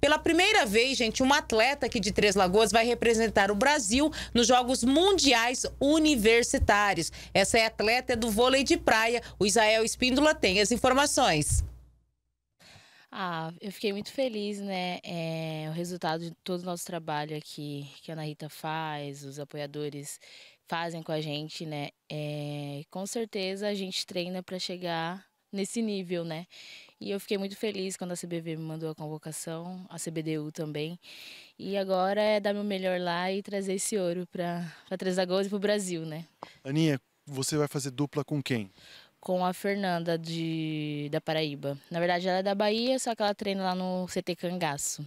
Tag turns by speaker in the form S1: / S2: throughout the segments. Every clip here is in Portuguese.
S1: Pela primeira vez, gente, uma atleta aqui de Três Lagoas vai representar o Brasil nos Jogos Mundiais Universitários. Essa é atleta do vôlei de praia. O Isael Espíndola tem as informações. Ah, eu fiquei muito feliz, né? É, o resultado de todo o nosso trabalho aqui que a Ana Rita faz, os apoiadores fazem com a gente, né? É, com certeza a gente treina para chegar nesse nível, né? E eu fiquei muito feliz quando a CBV me mandou a convocação, a CBDU também. E agora é dar meu melhor lá e trazer esse ouro para Três Lagoas e para o Brasil, né?
S2: Aninha, você vai fazer dupla com quem?
S1: Com a Fernanda de, da Paraíba. Na verdade, ela é da Bahia, só que ela treina lá no CT Cangaço.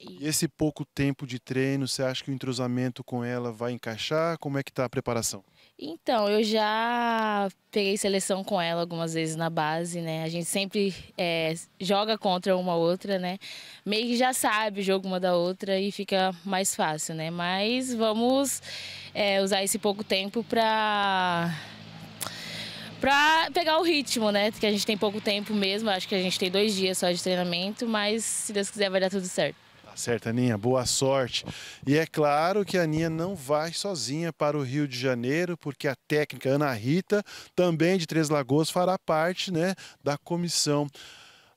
S2: E esse pouco tempo de treino, você acha que o entrosamento com ela vai encaixar? Como é que está a preparação?
S1: Então, eu já peguei seleção com ela algumas vezes na base, né? A gente sempre é, joga contra uma outra, né? Meio que já sabe o jogo uma da outra e fica mais fácil, né? Mas vamos é, usar esse pouco tempo para para pegar o ritmo, né? Que a gente tem pouco tempo mesmo, acho que a gente tem dois dias só de treinamento, mas se Deus quiser vai dar tudo certo
S2: certo, Aninha? Boa sorte. E é claro que a Aninha não vai sozinha para o Rio de Janeiro, porque a técnica Ana Rita, também de Três Lagoas, fará parte né, da comissão.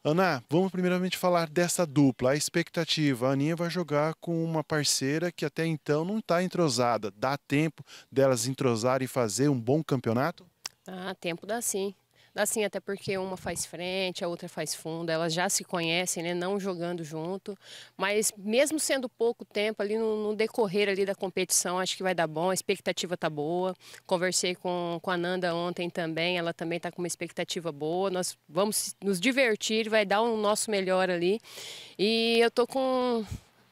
S2: Ana, vamos primeiramente falar dessa dupla, a expectativa. A Aninha vai jogar com uma parceira que até então não está entrosada. Dá tempo delas entrosar e fazer um bom campeonato?
S3: Ah, tempo dá sim assim, até porque uma faz frente, a outra faz fundo, elas já se conhecem, né, não jogando junto, mas mesmo sendo pouco tempo ali no, no decorrer ali da competição, acho que vai dar bom, a expectativa tá boa, conversei com, com a Nanda ontem também, ela também tá com uma expectativa boa, nós vamos nos divertir, vai dar o um nosso melhor ali, e eu tô com...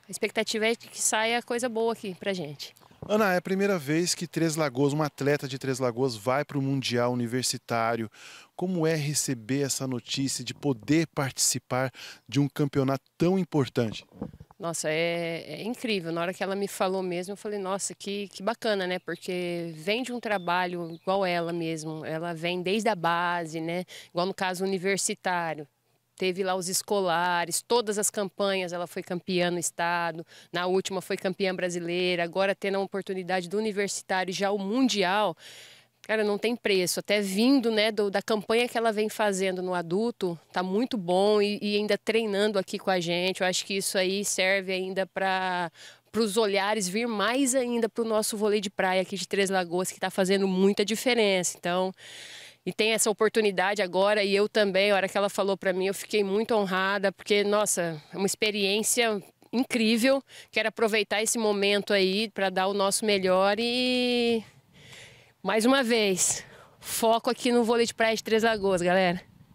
S3: A expectativa é que saia coisa boa aqui pra gente.
S2: Ana, é a primeira vez que Três Lagoas, uma atleta de Três Lagoas, vai para o Mundial Universitário. Como é receber essa notícia de poder participar de um campeonato tão importante?
S3: Nossa, é, é, incrível. Na hora que ela me falou mesmo, eu falei, nossa, que, que bacana, né? Porque vem de um trabalho igual ela mesmo. Ela vem desde a base, né? Igual no caso universitário teve lá os escolares, todas as campanhas, ela foi campeã no estado, na última foi campeã brasileira, agora tendo a oportunidade do universitário já o mundial, cara, não tem preço. Até vindo, né, do, da campanha que ela vem fazendo no adulto, tá muito bom e, e ainda treinando aqui com a gente. Eu acho que isso aí serve ainda para para os olhares vir mais ainda para o nosso vôlei de praia aqui de Três Lagoas, que está fazendo muita diferença. Então, e tem essa oportunidade agora e eu também, a hora que ela falou para mim, eu fiquei muito honrada, porque nossa, é uma experiência incrível. Quero aproveitar esse momento aí para dar o nosso melhor e mais uma vez, foco aqui no vôlei de praia de Três Lagoas, galera.